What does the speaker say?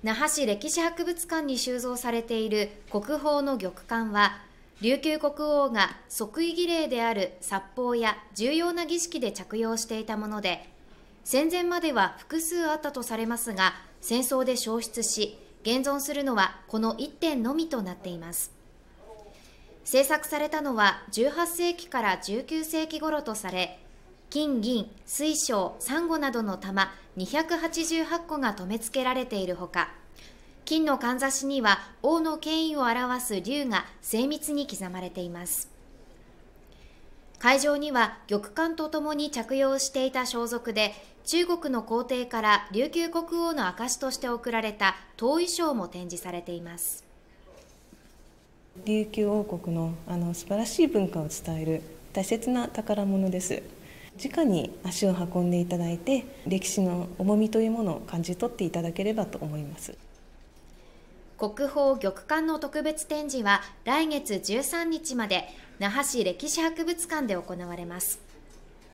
那覇市歴史博物館に収蔵されている国宝の玉冠は琉球国王が即位儀礼である殺法や重要な儀式で着用していたもので戦前までは複数あったとされますが戦争で消失し現存するのはこの1点のみとなっています制作されたのは18世紀から19世紀頃とされ金銀、水晶、サンゴなどの玉288個が留め付けられているほか、金のかんざしには王の権威を表す竜が精密に刻まれています。会場には玉冠とともに着用していた装束で、中国の皇帝から琉球国王の証として贈られた唐衣装も展示されています。琉球王国のあの素晴らしい文化を伝える大切な宝物です。直に足を運んでいただいて歴史の重みというものを感じ取っていただければと思います国宝玉館の特別展示は来月13日まで那覇市歴史博物館で行われます